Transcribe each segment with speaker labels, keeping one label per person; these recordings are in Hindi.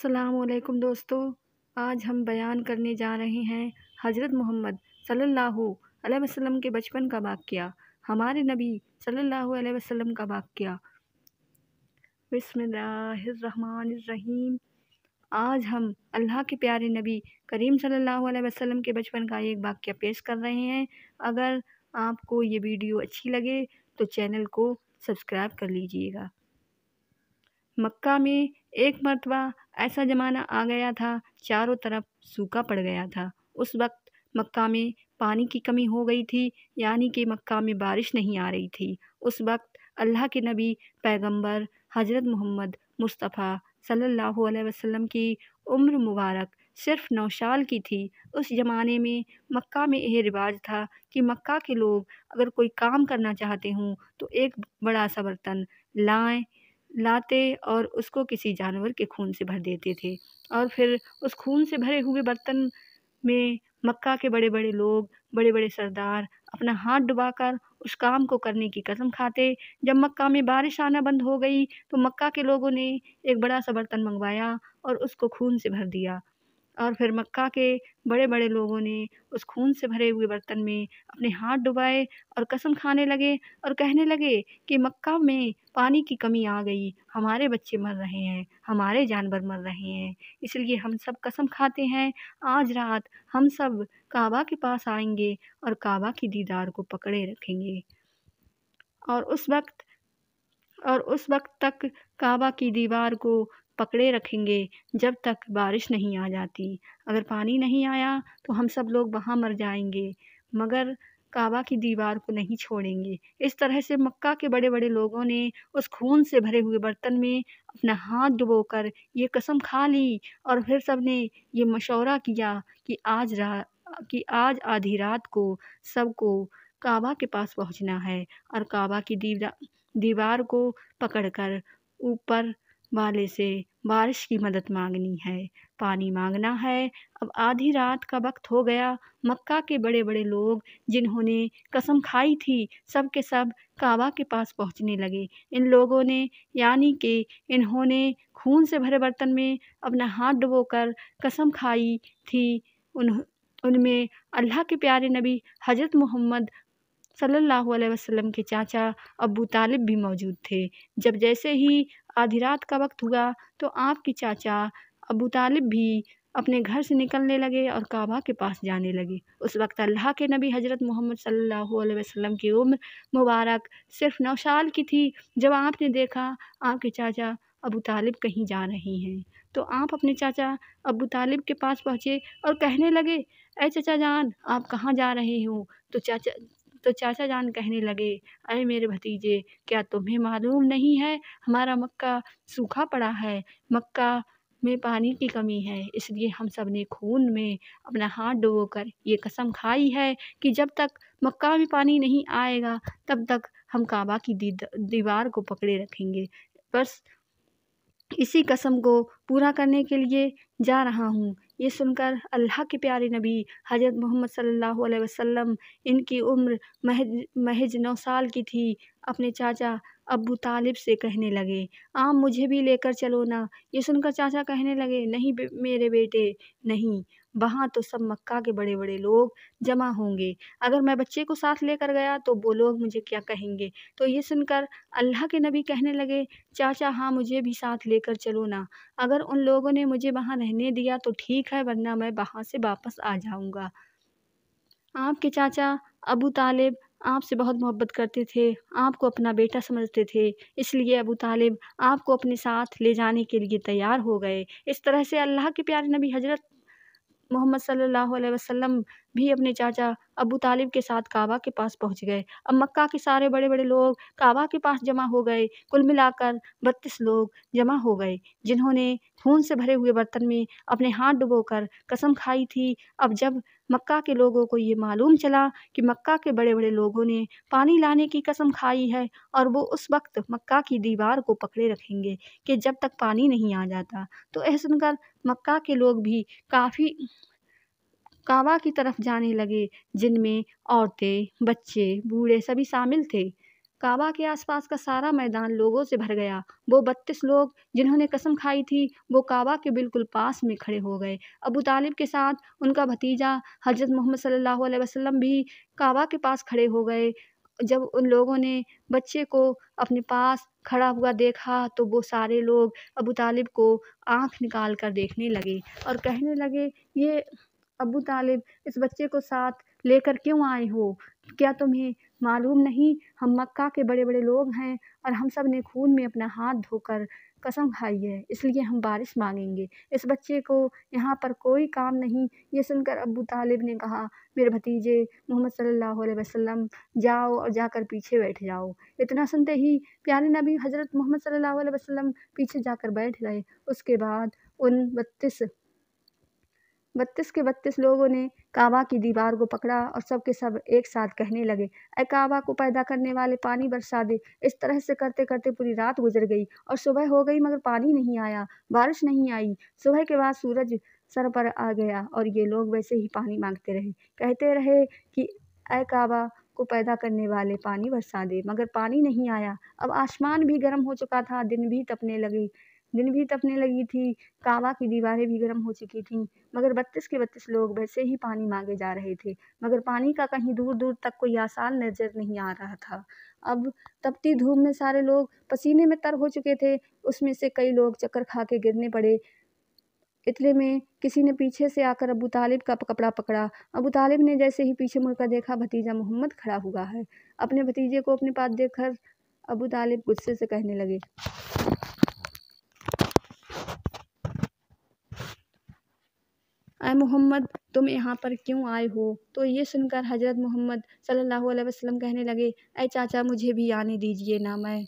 Speaker 1: अस्सलाम दोस्तों आज हम बयान करने जा रहे हैं हज़रत मोहम्मद सल्लल्लाहु अलैहि वसल्लम के बचपन का वाक़ हमारे नबी सल्लल्लाहु अलैहि वसल्लम का वाक़ बसमीम आज हम अल्लाह के प्यारे नबी करीम सल्लल्लाहु अलैहि वसल्लम के बचपन का एक वाक़ पेश कर रहे हैं अगर आपको ये वीडियो अच्छी लगे तो चैनल को सब्सक्राइब कर लीजिएगा मक्का में एक मरतबा ऐसा ज़माना आ गया था चारों तरफ सूखा पड़ गया था उस वक्त मक्का में पानी की कमी हो गई थी यानी कि मक्का में बारिश नहीं आ रही थी उस वक्त अल्लाह के नबी पैगंबर हज़रत मोहम्मद मुस्तफ़ा सल्लल्लाहु अलैहि वसल्लम की उम्र मुबारक सिर्फ नौ साल की थी उस ज़माने में मक्का में यह रिवाज था कि मक्का के लोग अगर कोई काम करना चाहते हों तो एक बड़ा सा बर्तन लाएँ लाते और उसको किसी जानवर के खून से भर देते थे और फिर उस खून से भरे हुए बर्तन में मक्का के बड़े बड़े लोग बड़े बड़े सरदार अपना हाथ डुबाकर उस काम को करने की कसम खाते जब मक्का में बारिश आना बंद हो गई तो मक्का के लोगों ने एक बड़ा सा बर्तन मंगवाया और उसको खून से भर दिया और फिर मक्का के बड़े बड़े लोगों ने उस खून से भरे हुए बर्तन में अपने हाथ डुबाए और कसम खाने लगे और कहने लगे कि मक्का में पानी की कमी आ गई हमारे बच्चे मर रहे हैं हमारे जानवर मर रहे हैं इसलिए हम सब कसम खाते हैं आज रात हम सब काबा के पास आएंगे और काबा की दीदार को पकड़े रखेंगे और उस वक्त और उस वक्त तक काबा की दीवार को पकड़े रखेंगे जब तक बारिश नहीं आ जाती अगर पानी नहीं आया तो हम सब लोग वहाँ मर जाएंगे मगर काबा की दीवार को नहीं छोड़ेंगे इस तरह से मक्का के बड़े बड़े लोगों ने उस खून से भरे हुए बर्तन में अपना हाथ डुबोकर ये कसम खा ली और फिर सब ने ये मशवरा किया कि आज रा कि आज आधी रात को सबको काबा के पास पहुंचना है और काबा की दीवार को पकड़कर ऊपर वाले से बारिश की मदद मांगनी है पानी मांगना है अब आधी रात का वक्त हो गया मक्का के बड़े बड़े लोग जिन्होंने कसम खाई थी सब के सब काबा के पास पहुंचने लगे इन लोगों ने यानी कि इन्होंने खून से भरे बर्तन में अपना हाथ डुबोकर कसम खाई थी उन उनमें अल्लाह के प्यारे नबी हज़रत मोहम्मद सल्लल्लाहु अलैहि वसल्लम के चाचा अबू तालिब भी मौजूद थे जब जैसे ही आधी रात का वक्त हुआ तो आपके चाचा अबू तालिब भी अपने घर से निकलने लगे और काबा के पास जाने लगे उस वक्त अल्लाह के नबी हज़रत मोहम्मद सल्लल्लाहु अलैहि वसल्लम की उम्र मुबारक सिर्फ नौ साल की थी जब आपने देखा आपके चाचा अबू तालिब कहीं जा रहे हैं तो आप अपने चाचा अबू तालिब के पास पहुँचे और कहने लगे अरे चाचा जान आप कहाँ जा रहे हो तो चाचा तो चाचा जान कहने लगे अरे मेरे भतीजे क्या तुम्हें मालूम नहीं है हमारा मक्का सूखा पड़ा है मक्का में पानी की कमी है इसलिए हम सब ने खून में अपना हाथ डुबो कर ये कसम खाई है कि जब तक मक्का में पानी नहीं आएगा तब तक हम काबा की दीवार को पकड़े रखेंगे बस इसी कसम को पूरा करने के लिए जा रहा हूँ ये सुनकर अल्लाह के प्यारे नबी हज़रत मोहम्मद सल्लल्लाहु अलैहि वसल्लम इनकी उम्र महज महज नौ साल की थी अपने चाचा अबू तालिब से कहने लगे आम मुझे भी लेकर चलो ना ये सुनकर चाचा कहने लगे नहीं बे, मेरे बेटे नहीं वहाँ तो सब मक्का के बड़े बड़े लोग जमा होंगे अगर मैं बच्चे को साथ लेकर गया तो वो लोग मुझे क्या कहेंगे तो ये सुनकर अल्लाह के नबी कहने लगे चाचा हाँ मुझे भी साथ लेकर चलो ना अगर उन लोगों ने मुझे वहाँ रहने दिया तो ठीक है वरना मैं वहाँ से वापस आ जाऊँगा आपके चाचा अबू तालिब आपसे बहुत मोहब्बत करते थे आपको अपना बेटा समझते थे इसलिए अबू तालिब आपको अपने साथ ले जाने के लिए तैयार हो गए इस तरह से अल्लाह के प्यारे नबी हजरत मोहम्मद सल्लल्लाहु अलैहि वसल्लम भी अपने चाचा अबू तालिब के साथ काबा के पास पहुंच गए अब मक्का के सारे बड़े बड़े लोग काबा के पास जमा हो गए कुल मिलाकर बत्तीस लोग जमा हो गए जिन्होंने खून से भरे हुए बर्तन में अपने हाथ डुबोकर कसम खाई थी अब जब मक्का के लोगों को ये मालूम चला कि मक्का के बड़े बड़े लोगों ने पानी लाने की कसम खाई है और वो उस वक्त मक्का की दीवार को पकड़े रखेंगे कि जब तक पानी नहीं आ जाता तो यह सुनकर मक्का के लोग भी काफ़ी कावा की तरफ जाने लगे जिनमें औरतें बच्चे बूढ़े सभी शामिल थे काबा के आसपास का सारा मैदान लोगों से भर गया वो बत्तीस लोग जिन्होंने कसम खाई थी वो काबा के बिल्कुल पास में खड़े हो गए अबू तालिब के साथ उनका भतीजा हजरत मोहम्मद सल्लल्लाहु अलैहि वसल्लम भी काबा के पास खड़े हो गए जब उन लोगों ने बच्चे को अपने पास खड़ा हुआ देखा तो वो सारे लोग अबू तालिब को आँख निकाल कर देखने लगे और कहने लगे ये अबू तालिब इस बच्चे को साथ लेकर क्यों आए हो क्या तुम्हें मालूम नहीं हम मक्का के बड़े बड़े लोग हैं और हम सब ने खून में अपना हाथ धोकर कसम खाई है इसलिए हम बारिश मांगेंगे इस बच्चे को यहाँ पर कोई काम नहीं ये सुनकर अबू तालिब ने कहा मेरे भतीजे मोहम्मद सल्लल्लाहु अलैहि वसल्लम जाओ और जाकर पीछे बैठ जाओ इतना सुनते ही प्यारे नबी हज़रत मोहम्मद सल्लल्लाहु अलैहि वसल्लम पीछे जाकर बैठ गए उसके बाद उन बत्तीस बत्तीस के बत्तीस लोगों ने काबा की दीवार को पकड़ा और सबके सब एक साथ कहने लगे अ काबा को पैदा करने वाले पानी बरसा दे इस तरह से करते करते पूरी रात गुजर गई और सुबह हो गई मगर पानी नहीं आया बारिश नहीं आई सुबह के बाद सूरज सर पर आ गया और ये लोग वैसे ही पानी मांगते रहे कहते रहे कि अ काबा को पैदा करने वाले पानी बरसा दे मगर पानी नहीं आया अब आसमान भी गर्म हो चुका था दिन भी तपने लगी दिन भी तपने लगी थी कावा की दीवारें भी गर्म हो चुकी थीं मगर बत्तीस के बत्तीस लोग वैसे ही पानी मांगे जा रहे थे मगर पानी का कहीं दूर दूर तक कोई आसान नज़र नहीं आ रहा था अब तपती धूप में सारे लोग पसीने में तर हो चुके थे उसमें से कई लोग चक्कर खा के गिरने पड़े इतने में किसी ने पीछे से आकर अबू तालिब का कपड़ा पकड़ा अबू तालिब ने जैसे ही पीछे मुड़कर देखा भतीजा मोहम्मद खड़ा हुआ है अपने भतीजे को अपने पास देखकर अबू तालिब गुस्से से कहने लगे आए मोहम्मद तुम यहाँ पर क्यों आए हो तो ये सुनकर हज़रत मोहम्मद सल्लल्लाहु अलैहि वसल्लम कहने लगे ऐ चाचा मुझे भी आने दीजिए ना मैं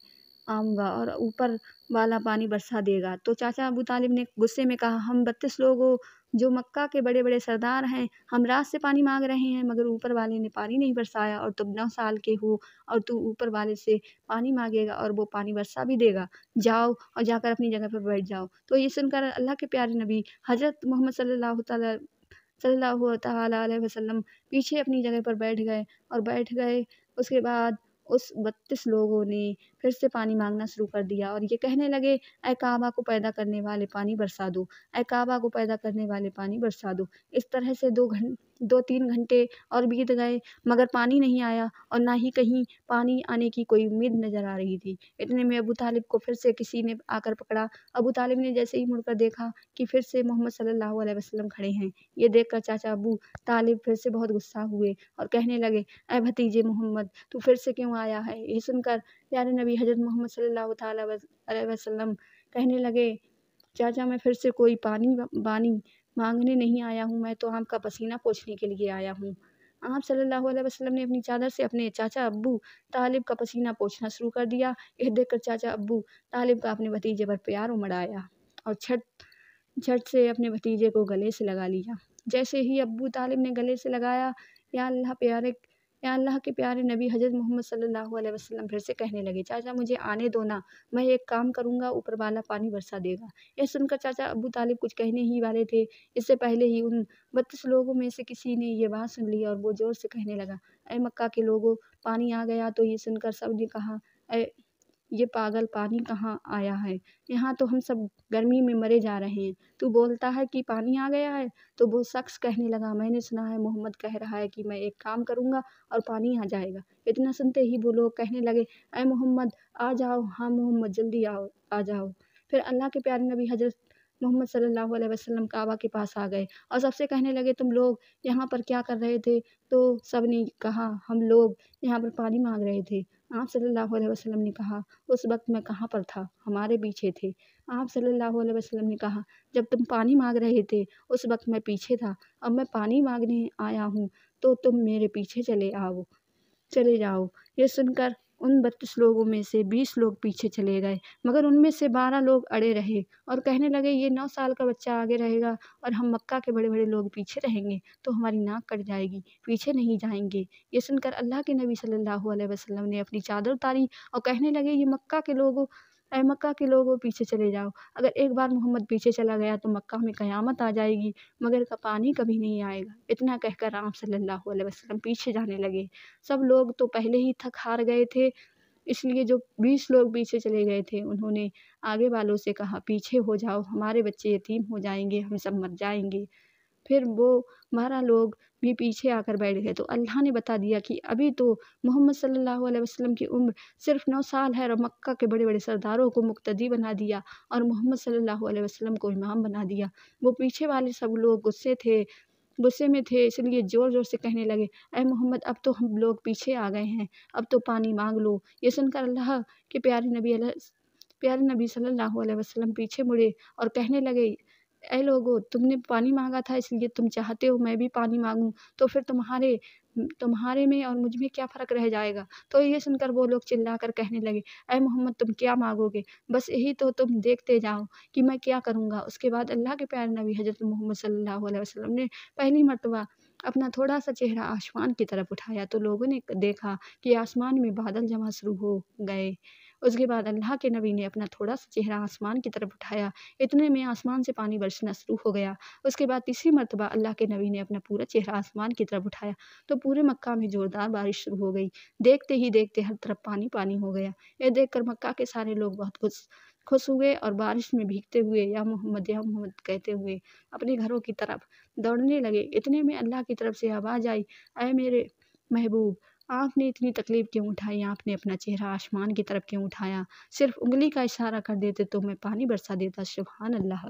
Speaker 1: आऊँगा और ऊपर वाला पानी बरसा देगा तो चाचा अबू तालिब ने गुस्से में कहा हम बत्तीस लोगों जो मक्का के बड़े बड़े सरदार हैं हम रात से पानी मांग रहे हैं मगर ऊपर वाले ने पानी नहीं बरसाया और तुम नौ साल के हो और तू ऊपर वाले से पानी मांगेगा और वो पानी बरसा भी देगा जाओ और जाकर अपनी जगह पर बैठ जाओ तो ये सुनकर अल्लाह के प्यारे नबी हज़रत मोहम्मद सल्ला सल्लल्लाहु अलैहि वसल्लम पीछे अपनी जगह पर बैठ गए और बैठ गए उसके बाद उस बत्तीस लोगों ने फिर से पानी मांगना शुरू कर दिया और ये कहने लगे ए काबा को पैदा करने वाले पानी बरसा दो ए काबा को पैदा करने वाले पानी बरसा दो इस तरह से दो घंट दो तीन घंटे और बीत गए मगर पानी नहीं आया और ना ही कहीं पानी आने की कोई उम्मीद नज़र आ रही थी इतने में अबू तालिब को फिर से किसी ने आकर पकड़ा अबू तालिब ने जैसे ही मुड़कर देखा कि फिर से मोहम्मद सल्लल्लाहु अलैहि वसल्लम खड़े हैं ये देखकर चाचा अबू तालिब फिर से बहुत गुस्सा हुए और कहने लगे ए भतीजे मोहम्मद तू फिर से क्यों आया है ये सुनकर प्यारे नबी हजरत मोहम्मद सल्लल्लाहु अलैहि वसल्लम कहने लगे चाचा मैं फिर से कोई पानी बानी मांगने नहीं आया हूँ मैं तो आपका पसीना पोछने के लिए आया हूँ आप सल्लल्लाहु अलैहि वसल्लम ने अपनी चादर से अपने चाचा अब्बू तालिब का पसीना पोछना शुरू कर दिया यह देखकर चाचा अब्बू तालिब का अपने भतीजे पर प्यार आया और छठ झट से अपने भतीजे को गले से लगा लिया जैसे ही अब्बू तालिब ने गले से लगाया या अल्लाह प्यारे या अल्लाह के प्यारे नबी हजरत मोहम्मद सल्लल्लाहु अलैहि वसल्लम फिर से कहने लगे चाचा मुझे आने दो ना मैं एक काम करूँगा ऊपर वाला पानी बरसा देगा यह सुनकर चाचा अबू तालिब कुछ कहने ही वाले थे इससे पहले ही उन बत्तीस लोगों में से किसी ने यह बात सुन ली और वो ज़ोर से कहने लगा अरे मक्का के लोगों पानी आ गया तो ये सुनकर सब ने कहा ये पागल पानी कहाँ आया है यहाँ तो हम सब गर्मी में मरे जा रहे हैं तू बोलता है कि पानी आ गया है तो वो शख्स कहने लगा मैंने सुना है मोहम्मद कह रहा है कि मैं एक काम करूँगा और पानी आ जाएगा इतना सुनते ही वो लोग कहने लगे अरे मोहम्मद आ जाओ हाँ मोहम्मद जल्दी आओ आ जाओ फिर अल्लाह के प्यारे नबी हजरत मोहम्मद सल्लल्लाहु अलैहि वसल्लम काबा के पास आ गए और सबसे कहने लगे तुम लोग यहाँ पर क्या कर रहे थे तो सब ने कहा हम लोग यहाँ पर पानी मांग रहे थे आप सल्लल्लाहु अलैहि वसल्लम ने कहा उस वक्त मैं कहाँ पर था हमारे पीछे थे आप सल्लल्लाहु अलैहि वसल्लम ने कहा जब तुम पानी मांग रहे थे उस वक्त मैं पीछे था अब मैं पानी मांगने आया हूँ तो तुम मेरे पीछे चले आओ चले जाओ ये सुनकर उन बत्तीस लोगों में से बीस लोग पीछे चले गए मगर उनमें से बारह लोग अड़े रहे और कहने लगे ये नौ साल का बच्चा आगे रहेगा और हम मक्का के बड़े बड़े लोग पीछे रहेंगे तो हमारी नाक कट जाएगी पीछे नहीं जाएंगे ये सुनकर अल्लाह के नबी सल्लल्लाहु अलैहि वसल्लम ने अपनी चादर उतारी और कहने लगे ये मक्का के लोगों चाहे मक्का के लोगों पीछे चले जाओ अगर एक बार मोहम्मद पीछे चला गया तो मक्का में क़यामत आ जाएगी मगर का पानी कभी नहीं आएगा इतना कहकर राम सल्लल्लाहु अलैहि वसल्लम पीछे जाने लगे सब लोग तो पहले ही थक हार गए थे इसलिए जो बीस लोग पीछे चले गए थे उन्होंने आगे वालों से कहा पीछे हो जाओ हमारे बच्चे यतीम हो जाएंगे हम सब मर जाएंगे फिर वो हमारा लोग भी पीछे आकर बैठ गए तो अल्लाह ने बता दिया कि अभी तो मोहम्मद सल्लल्लाहु अलैहि वसल्लम की उम्र सिर्फ नौ साल है और मक्का के बड़े बड़े सरदारों को मुक्तदी बना दिया और मोहम्मद सल्लल्लाहु अलैहि वसल्लम को इमाम बना दिया वो पीछे वाले सब लोग गुस्से थे गुस्से में थे इसलिए ज़ोर ज़ोर से कहने लगे अरे मोहम्मद अब तो हम लोग पीछे आ गए हैं अब तो पानी मांग लो ये सुनकर अल्लाह के प्यारे नबी प्यारे नबी सल्लल्लाहु अलैहि वसल्लम पीछे मुड़े और कहने लगे ऐ लोगो तुमने पानी मांगा था इसलिए तुम चाहते हो मैं भी पानी माँगूँ तो फिर तुम्हारे तुम्हारे में और मुझ में क्या फ़र्क रह जाएगा तो ये सुनकर वो लोग चिल्लाकर कहने लगे ऐ मोहम्मद तुम क्या मांगोगे बस यही तो तुम देखते जाओ कि मैं क्या करूँगा उसके बाद अल्लाह के प्यारे नबी हज़रत मोहम्मद सल्लल्लाहु अलैहि वसल्लम ने पहली मरतबा अपना थोड़ा सा चेहरा आसमान की तरफ उठाया तो लोगों ने देखा कि आसमान में बादल जमा शुरू हो गए उसके बाद अल्लाह के नबी ने अपना थोड़ा सा चेहरा आसमान की तरफ उठाया इतने में आसमान से पानी बरसना शुरू हो गया उसके बाद तीसरी मरतबा अल्लाह के नबी ने अपना पूरा चेहरा आसमान की तरफ उठाया तो पूरे मक्का में ज़ोरदार बारिश शुरू हो गई देखते ही देखते हर तरफ पानी पानी हो गया यह देख मक्का के सारे लोग बहुत खुश खुश हुए और बारिश में भीगते हुए या मोहम्मद या मोहम्मद कहते हुए अपने घरों की तरफ दौड़ने लगे इतने में अल्लाह की तरफ से आवाज़ आई अय मेरे महबूब आपने इतनी तकलीफ़ क्यों उठाई आपने अपना चेहरा आसमान की तरफ क्यों उठाया सिर्फ उंगली का इशारा कर देते तो मैं पानी बरसा देता सुबहान अल्लाह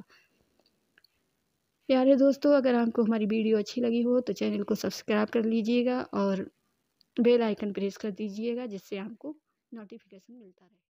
Speaker 1: प्यारे दोस्तों अगर आपको हमारी वीडियो अच्छी लगी हो तो चैनल को सब्सक्राइब कर लीजिएगा और बेल आइकन प्रेस कर दीजिएगा जिससे आपको नोटिफिकेशन मिलता रहे